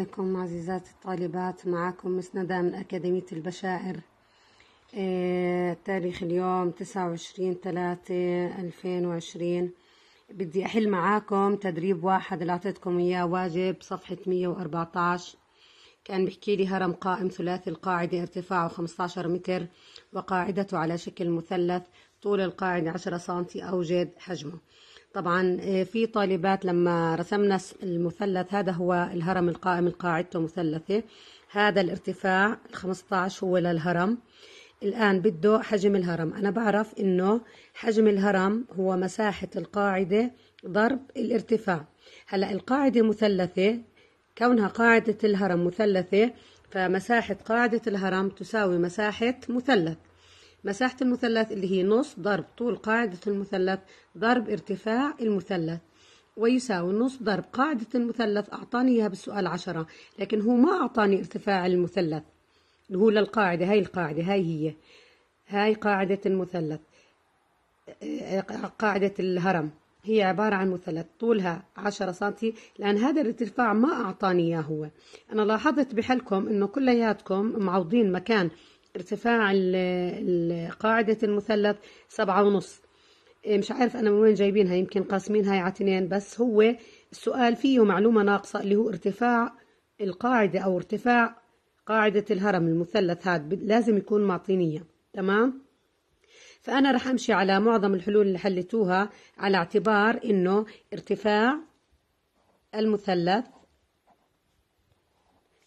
عليكم عزيزاتي الطالبات معكم مسندة من أكاديمية البشائر آه تاريخ اليوم تسعة وعشرين ثلاثة ألفين وعشرين بدي أحل معاكم تدريب واحد اللي أعطيتكم إياه واجب صفحة مية كان بحكي لي هرم قائم ثلاثي القاعدة ارتفاعه 15 متر وقاعدته على شكل مثلث طول القاعدة 10 سنتي أوجد حجمه طبعا آه، في طالبات لما رسمنا المثلث هذا هو الهرم القائم قاعدته مثلثة هذا الارتفاع 15 هو للهرم الآن بده حجم الهرم أنا بعرف إنه حجم الهرم هو مساحة القاعدة ضرب الارتفاع هلأ القاعدة مثلثة كونها قاعدة الهرم مثلثة فمساحة قاعدة الهرم تساوي مساحة مثلث مساحة المثلث اللي هي نص ضرب طول قاعدة المثلث ضرب ارتفاع المثلث ويساوي نص ضرب قاعدة المثلث أعطاني إياها بالسؤال عشرة لكن هو ما أعطاني ارتفاع المثلث اللي هو للقاعدة هاي القاعدة هاي هي هاي قاعدة المثلث قاعدة الهرم هي عبارة عن مثلث طولها 10 سنتي لأن هذا الارتفاع ما أعطاني إياه هو أنا لاحظت بحلكم أنه كلياتكم معوضين مكان ارتفاع قاعدة المثلث سبعة ونص إيه، مش عارف أنا من وين جايبينها يمكن قاسمينها على اتنين بس هو السؤال فيه معلومة ناقصة اللي هو ارتفاع القاعدة أو ارتفاع قاعدة الهرم المثلث هاد لازم يكون معطينية تمام؟ فأنا رح أمشي على معظم الحلول اللي حلتوها على اعتبار إنه ارتفاع المثلث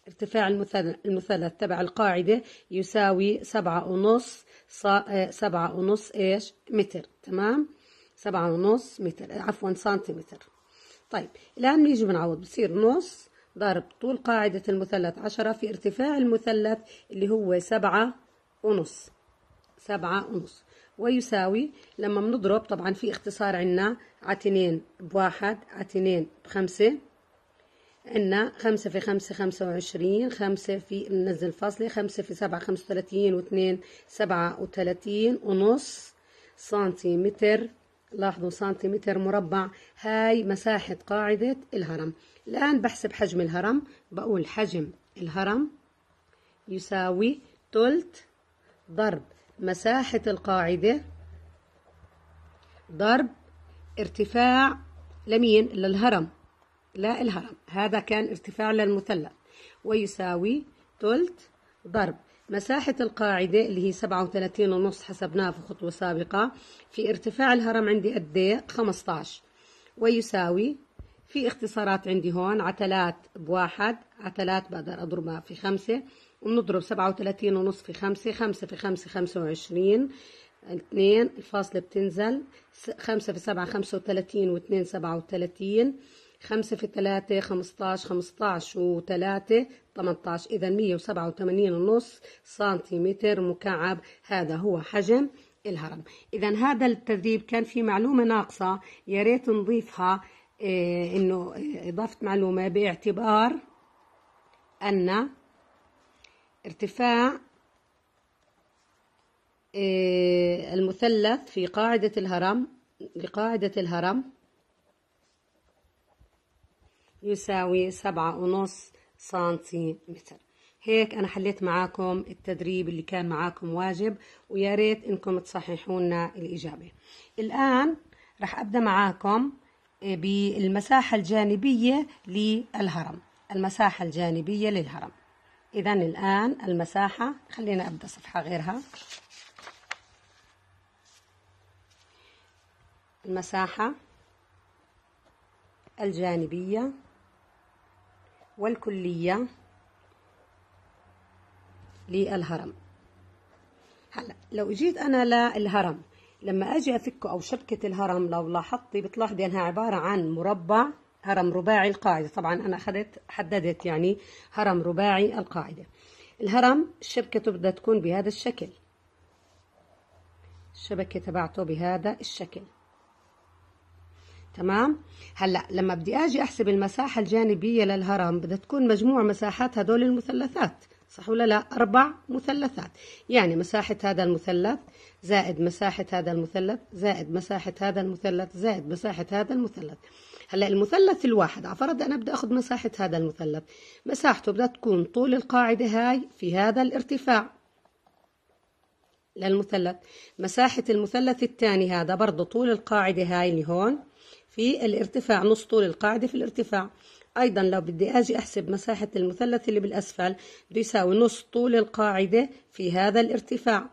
ارتفاع المثلث تبع القاعدة يساوي سبعة ونص آه، سبعة ونص إيش متر تمام سبعة ونص متر عفوا سنتيمتر طيب الآن بنيجي بنعوض بصير نص ضرب طول قاعدة المثلث عشرة في ارتفاع المثلث اللي هو سبعة ونص سبعة ونص ويساوي لما بنضرب طبعا في اختصار عنا عتنين 2 بواحد عتنين 2 بخمسة عندنا خمسة في خمسة خمسة وعشرين خمسة في ننزل فاصلة خمسة في سبعة خمسة وثلاثين واثنين سبعة وثلاثين ونص سنتيمتر لاحظوا سنتيمتر مربع هاي مساحة قاعدة الهرم الآن بحسب حجم الهرم بقول حجم الهرم يساوي ثلث ضرب مساحة القاعدة ضرب ارتفاع لمين للهرم لا الهرم هذا كان ارتفاع للمثلث ويساوي ثلث ضرب مساحة القاعدة اللي هي سبعة وثلاثين ونص حسبناها في خطوة سابقة في ارتفاع الهرم عندي قد ايه 15 ويساوي في اختصارات عندي هون عتلات بواحد عتلات بقدر اضربها في خمسة وبنضرب وثلاثين ونص في خمسة خمسة في خمسة وعشرين اثنين الفاصلة بتنزل خمسة في سبعة خمسة وثلاثين واثنين سبعة وثلاثين خمسة في 15 15 و 3 18 إذا مية وسبعة وثمانين ونص سنتيمتر مكعب هذا هو حجم الهرم إذا هذا التدريب كان في معلومة ناقصة يا ريت نضيفها إيه إنه آه، إضافة معلومة باعتبار أن ارتفاع آه، المثلث في قاعدة الهرم لقاعدة الهرم يساوي سبعة ونص سنتيمتر هيك أنا حليت معاكم التدريب اللي كان معاكم واجب ويا ريت إنكم تصححوا لنا الإجابة الآن رح أبدأ معاكم آه، بالمساحة الجانبية للهرم المساحة الجانبية للهرم إذا الآن المساحة خلينا أبدأ صفحة غيرها المساحة الجانبية والكلية للهرم هلا لو اجيت انا للهرم لما اجي افكه او شبكه الهرم لو لاحظتي بتلاحظي انها عباره عن مربع هرم رباعي القاعده طبعا انا اخذت حددت يعني هرم رباعي القاعده الهرم شبكته بدها تكون بهذا الشكل الشبكه تبعته بهذا الشكل تمام هلا لما بدي اجي احسب المساحه الجانبيه للهرم بدها تكون مجموع مساحات هدول المثلثات صح ولا لا اربع مثلثات يعني مساحه هذا المثلث زائد مساحه هذا المثلث زائد مساحه هذا المثلث زائد مساحه هذا المثلث هلا المثلث الواحد على فرض انا بدي اخذ مساحه هذا المثلث مساحته بدها تكون طول القاعده هاي في هذا الارتفاع للمثلث مساحه المثلث الثاني هذا برضه طول القاعده هاي اللي هون في الارتفاع نص طول القاعدة في الارتفاع أيضا لو بدي أجي أحسب مساحة المثلث اللي بالأسفل بده يساوي نص طول القاعدة في هذا الارتفاع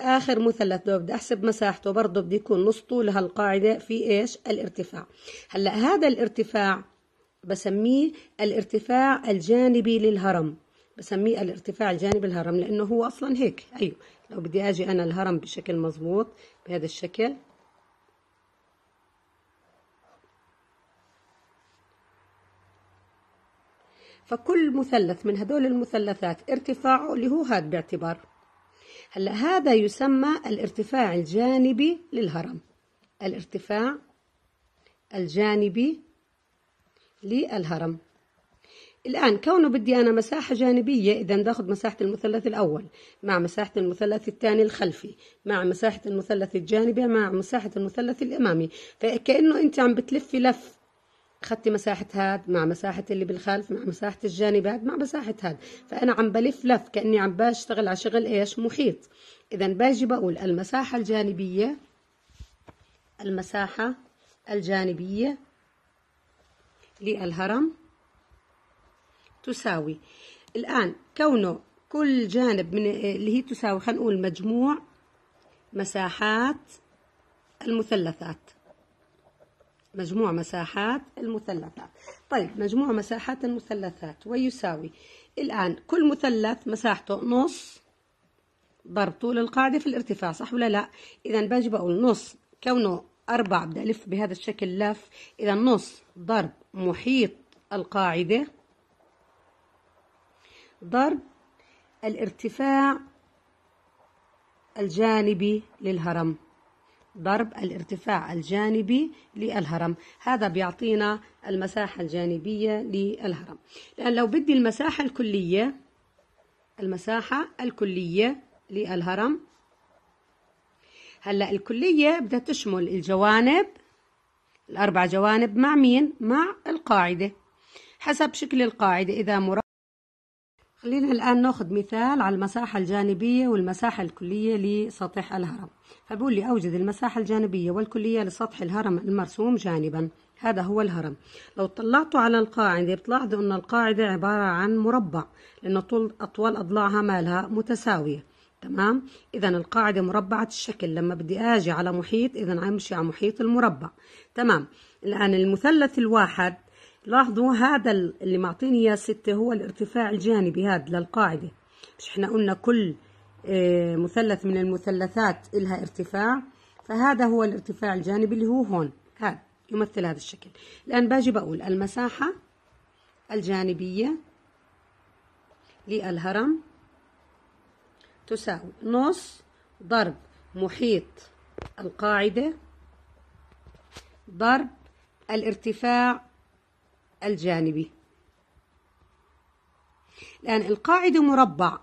آخر مثلث لو بدي أحسب مساحته برضه بده يكون نص طول هالقاعدة في إيش الارتفاع هلأ هذا الارتفاع بسميه الارتفاع الجانبي للهرم بسميه الارتفاع الجانبي للهرم لأنه هو أصلا هيك أيوه لو بدي أجي أنا الهرم بشكل مظبوط بهذا الشكل فكل مثلث من هدول المثلثات ارتفاعه اللي هو هذا باعتبار هلا هذا يسمى الارتفاع الجانبي للهرم الارتفاع الجانبي للهرم الآن كونه بدي أنا مساحة جانبية إذا باخذ مساحة المثلث الأول مع مساحة المثلث الثاني الخلفي مع مساحة المثلث الجانبي مع مساحة المثلث الأمامي فكأنه أنت عم بتلفي لف اخذتي مساحة هاد مع مساحة اللي بالخلف مع مساحة الجانب هاد مع مساحة هاد فأنا عم بلف لف كأني عم بشتغل على شغل إيش محيط إذا باجي بقول المساحة الجانبية المساحة الجانبية للهرم تساوي الآن كونه كل جانب من اللي هي تساوي خلينا نقول مجموع مساحات المثلثات مجموع مساحات المثلثات طيب مجموع مساحات المثلثات ويساوي الآن كل مثلث مساحته نص ضرب طول القاعدة في الارتفاع صح ولا لا إذا باجي بقول نص كونه أربعة بدي ألف بهذا الشكل لف إذا نص ضرب محيط القاعدة ضرب الارتفاع الجانبي للهرم ضرب الارتفاع الجانبي للهرم هذا بيعطينا المساحة الجانبية للهرم لأن لو بدي المساحة الكلية المساحة الكلية للهرم هلا الكلية بدها تشمل الجوانب الأربع جوانب مع مين؟ مع القاعدة حسب شكل القاعدة إذا مربع خلينا الآن ناخذ مثال على المساحة الجانبية والمساحة الكلية لسطح الهرم فبقول لي أوجد المساحة الجانبية والكلية لسطح الهرم المرسوم جانبا هذا هو الهرم لو طلعتوا على القاعدة بتلاحظوا أن القاعدة عبارة عن مربع لأن طول أطوال أضلاعها مالها متساوية تمام إذا القاعدة مربعة الشكل لما بدي أجي على محيط إذا أمشي على محيط المربع تمام الآن المثلث الواحد لاحظوا هذا اللي معطيني اياه ستة هو الارتفاع الجانبي هذا للقاعدة مش احنا قلنا كل آه، مثلث من المثلثات إلها ارتفاع فهذا هو الارتفاع الجانبي اللي هو هون هذا يمثل هذا الشكل الآن باجي بقول المساحة الجانبية للهرم تساوي نص ضرب محيط القاعدة ضرب الارتفاع الجانبي الآن القاعدة مربع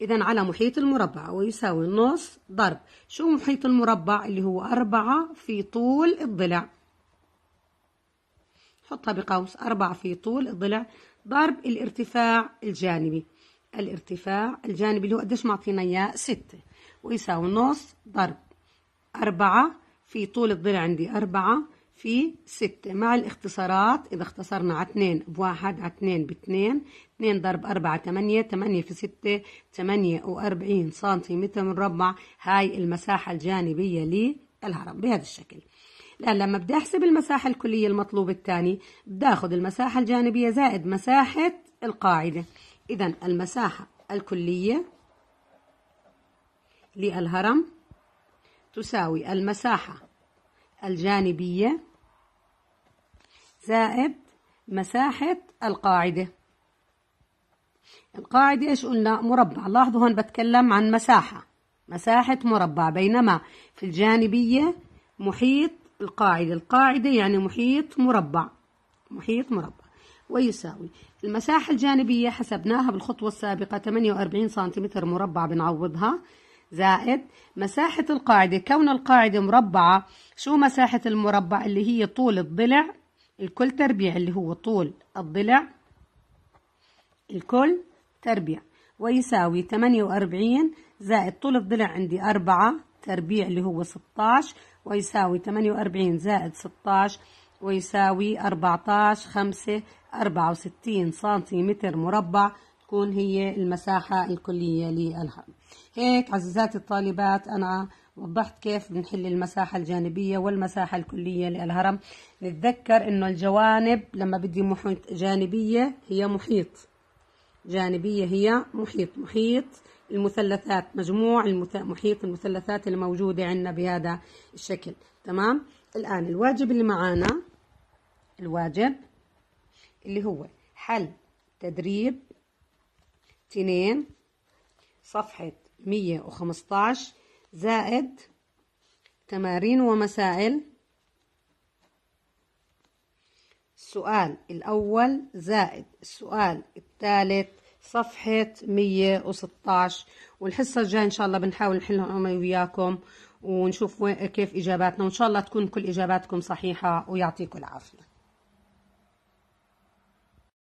إذا على محيط المربع ويساوي النص ضرب شو محيط المربع اللي هو أربعة في طول الضلع حطها بقوس أربعة في طول الضلع ضرب الارتفاع الجانبي الارتفاع الجانبي اللي هو قديش معطينا إياه ستة ويساوي النص ضرب أربعة في طول الضلع عندي أربعة في ستة مع الاختصارات إذا اختصرنا على اثنين بواحد على اثنين باثنين اثنين ضرب أربعة ثمانية ثمانية في ستة ثمانية وأربعين سنتيمتر مربع هاي المساحة الجانبية للهرم بهذا الشكل الآن لما بدي أحسب المساحة الكلية المطلوبة الثاني بدي المساحة الجانبية زائد مساحة القاعدة إذا المساحة الكلية للهرم تساوي المساحة الجانبية زائد مساحة القاعدة القاعدة إيش قلنا مربع لاحظوا هون بتكلم عن مساحة مساحة مربع بينما في الجانبية محيط القاعدة القاعدة يعني محيط مربع محيط مربع ويساوي المساحة الجانبية حسبناها بالخطوة السابقة 48 سنتيمتر مربع بنعوضها زائد مساحة القاعدة كون القاعدة مربعة شو مساحة المربع اللي هي طول الضلع الكل تربيع اللي هو طول الضلع الكل تربيع ويساوي 48 زائد طول الضلع عندي 4 تربيع اللي هو 16 ويساوي 48 زائد 16 ويساوي 14 5 64 سنتيمتر مربع تكون هي المساحة الكلية للهرم هيك عزيزاتي الطالبات أنا وضحت كيف بنحل المساحة الجانبية والمساحة الكلية للهرم نتذكر انه الجوانب لما بدي محيط جانبية هي محيط جانبية هي محيط محيط المثلثات مجموع المث... محيط المثلثات الموجودة عندنا بهذا الشكل تمام الآن الواجب اللي معانا الواجب اللي هو حل تدريب تنين صفحة 115 زائد تمارين ومسائل السؤال الأول زائد السؤال الثالث صفحة 116 والحصة الجاية إن شاء الله بنحاول نحلهم أنا وياكم ونشوف كيف إجاباتنا وإن شاء الله تكون كل إجاباتكم صحيحة ويعطيكم العافية